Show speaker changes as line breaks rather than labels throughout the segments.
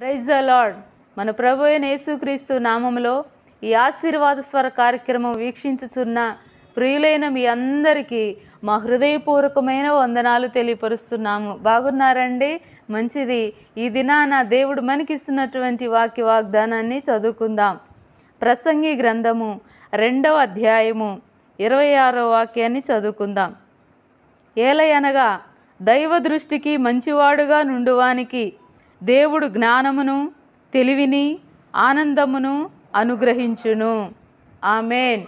praise the మన ప్రభు అయిన యేసుక్రీస్తు నామంలో ఈ ఆశీర్వాద స్వర కార్యక్రమం వీక్షించుచున్న ప్రియులైన మీ అందరికీ మా హృదయపూర్వకమైన వందనాలు తెలియపరుస్తున్నాము బాగున్నారండి మంచిది ఈ దినాన దేవుడు మనకిస్తున్నటువంటి వాక్య వాగ్దానాన్ని చదువుకుందాం ప్రసంగి గ్రంథము రెండవ అధ్యాయము ఇరవై ఆరో వాక్యాన్ని చదువుకుందాం ఏలయనగా దైవ దృష్టికి మంచివాడుగా నుండువానికి దేవుడు జ్ఞానమును తెలివిని ఆనందమును అనుగ్రహించును ఆమెన్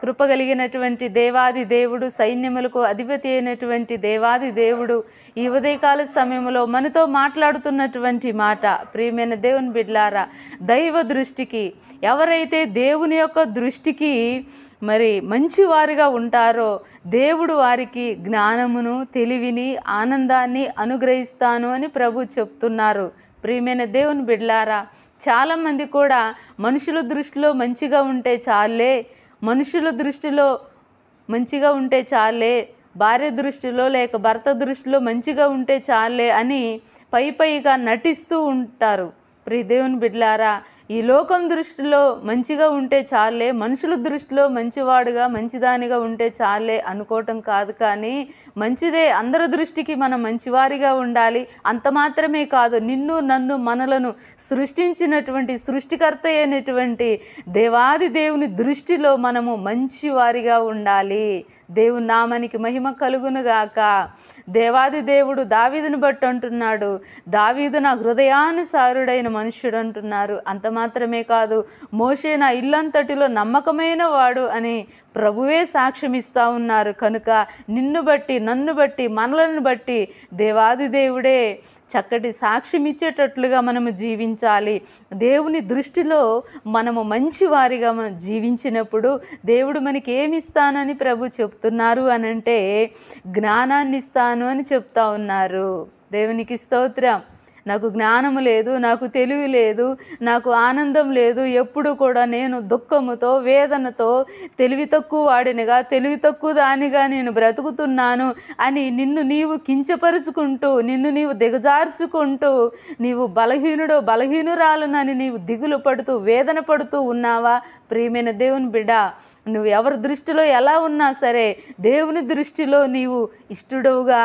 కృపగలిగినటువంటి దేవాది దేవుడు సైన్యములకు అధిపతి అయినటువంటి దేవాది దేవుడు ఈ ఉదయకాల సమయంలో మనతో మాట్లాడుతున్నటువంటి మాట ప్రియమైన దేవుని బిడ్లారా దైవ దృష్టికి ఎవరైతే దేవుని యొక్క దృష్టికి మరి మంచివారుగా ఉంటారో దేవుడు వారికి జ్ఞానమును తెలివిని ఆనందాన్ని అనుగ్రహిస్తాను అని ప్రభు చెప్తున్నారు ప్రియమైన దేవుని బిడ్లారా చాలామంది కూడా మనుషుల దృష్టిలో మంచిగా ఉంటే చాలే మనుషుల దృష్టిలో మంచిగా ఉంటే చాలే భార్య దృష్టిలో లేక భర్త దృష్టిలో మంచిగా ఉంటే చాలే అని పై పైగా నటిస్తూ ఉంటారు ప్రియదేవుని బిడ్లారా ఈ లోకం దృష్టిలో మంచిగా ఉంటే చాలే మనుషుల దృష్టిలో మంచివాడుగా మంచిదానిగా ఉంటే చాలే అనుకోవటం కాదు కానీ మంచిదే అందరి దృష్టికి మనం మంచివారిగా ఉండాలి అంత మాత్రమే కాదు నిన్ను నన్ను మనలను సృష్టించినటువంటి సృష్టికర్త అయినటువంటి దేవాది దేవుని దృష్టిలో మనము మంచివారిగా ఉండాలి దేవుని నామానికి మహిమ కలుగునుగాక దేవాది దేవుడు దావీదును బట్టి అంటున్నాడు దావీదు నా హృదయానుసారుడైన మనుష్యుడు అంటున్నారు అంత మాత్రమే కాదు మోషే నా ఇల్లంతటిలో నమ్మకమైన వాడు అని ప్రభువే సాక్ష్యం ఇస్తూ ఉన్నారు కనుక నిన్ను బట్టి నన్ను బట్టి మనలను బట్టి దేవాది దేవుడే చక్కటి సాక్ష్యం ఇచ్చేటట్లుగా మనము జీవించాలి దేవుని దృష్టిలో మనము మంచివారిగా మనం జీవించినప్పుడు దేవుడు మనకి ఏమిస్తానని ఇస్తానని ప్రభు చెప్తున్నారు అనంటే జ్ఞానాన్ని ఇస్తాను చేశాను అని చెప్తా ఉన్నారు దేవునికి స్తోత్రం నాకు జ్ఞానం లేదు నాకు తెలివి లేదు నాకు ఆనందం లేదు ఎప్పుడు కూడా నేను దుఃఖముతో వేదనతో తెలివి తక్కువ వాడినిగా తెలివి తక్కువ దానిగా నేను బ్రతుకుతున్నాను అని నిన్ను నీవు కించపరుచుకుంటూ నిన్ను నీవు దిగజార్చుకుంటూ నీవు బలహీనుడు బలహీనురాలునని నీవు దిగులు పడుతూ వేదన పడుతూ ఉన్నావా ప్రియమైన దేవుని బిడ్డ నువ్వు ఎవరి దృష్టిలో ఎలా ఉన్నా సరే దేవుని దృష్టిలో నీవు ఇష్టడవుగా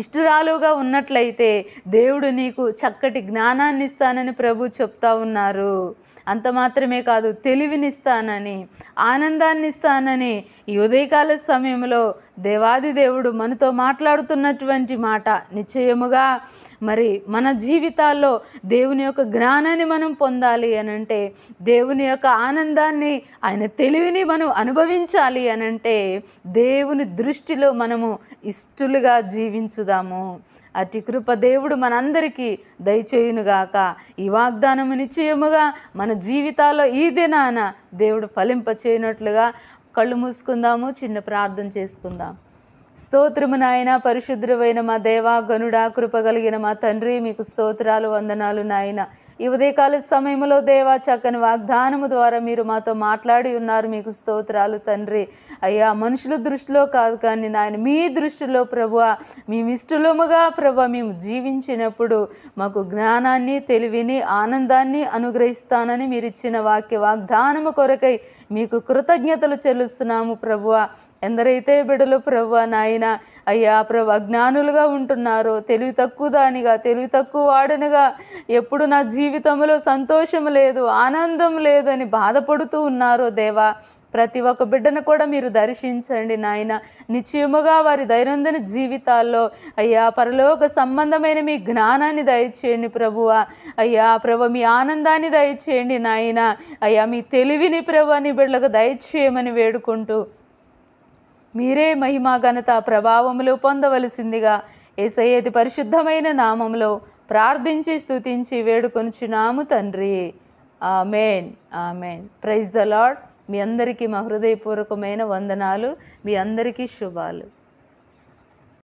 ఇష్టరాలుగా ఉన్నట్లయితే దేవుడు నీకు చక్కటి జ్ఞానాన్ని ఇస్తానని ప్రభు చెప్తా ఉన్నారు అంత మాత్రమే కాదు తెలివినిస్తానని ఆనందాన్ని ఇస్తానని ఈ ఉదయకాల సమయంలో దేవాది దేవుడు మనతో మాట్లాడుతున్నటువంటి మాట నిశ్చయముగా మరి మన జీవితాల్లో దేవుని యొక్క జ్ఞానాన్ని మనం పొందాలి అనంటే దేవుని యొక్క ఆనందాన్ని ఆయన తెలివిని మనం అనుభవించాలి అనంటే దేవుని దృష్టిలో మనము ఇష్టలుగా జీవించు చూద్దాము అతి కృప దేవుడు మనందరికీ దయచేయునుగాక ఈ వాగ్దానము నిశ్చయముగా మన జీవితాల్లో ఈ దినాన దేవుడు ఫలింప చేయనట్లుగా కళ్ళు మూసుకుందాము చిన్న ప్రార్థన చేసుకుందాం స్తోత్రము నాయన పరిశుద్రమైన మా దేవా గనుడా కృపగలిగిన మా తండ్రి మీకు స్తోత్రాలు వందనాలు నాయన ఈ ఉదయకాల సమయంలో దేవా చక్కని వాగ్దానము ద్వారా మీరు మాతో మాట్లాడి ఉన్నారు మీకు స్తోత్రాలు తండ్రి అయ్యా మనుషుల దృష్టిలో కాదు కానీ నాయన మీ దృష్టిలో ప్రభు మేము ఇష్టలముగా ప్రభు మేము జీవించినప్పుడు మాకు జ్ఞానాన్ని తెలివిని ఆనందాన్ని అనుగ్రహిస్తానని మీరు ఇచ్చిన వాక్య వాగ్దానము కొరకై మీకు కృతజ్ఞతలు చెల్లిస్తున్నాము ప్రభువ ఎందరైతే బిడలు ప్రభువ నాయన అయ్యా ప్రభు అజ్ఞానులుగా ఉంటున్నారు తెలివి తక్కువ దానిగా తెలివి తక్కువ వాడనిగా ఎప్పుడు నా జీవితంలో సంతోషం లేదు ఆనందం లేదు అని బాధపడుతూ ఉన్నారో దేవా ప్రతి ఒక్క బిడ్డను కూడా మీరు దర్శించండి నాయన నిశ్చయముగా వారి దైనందిన జీవితాల్లో అయ్యా పరలోక సంబంధమైన మీ జ్ఞానాన్ని దయచేయండి ప్రభువ అయ్యా ప్రభు మీ ఆనందాన్ని దయచేయండి నాయన అయ్యా మీ తెలివిని ప్రభు అని బిడ్డలకు దయచేయమని వేడుకుంటూ మీరే మహిమా ఘనత ప్రభావములు పొందవలసిందిగా ఏసయ్యేది పరిశుద్ధమైన నామంలో ప్రార్థించి స్థుతించి వేడుకొనిచున్నాము తండ్రి ఆ amen praise the lord మీ అందరికీ మా హృదయపూర్వకమైన వందనాలు మీ అందరికీ శుభాలు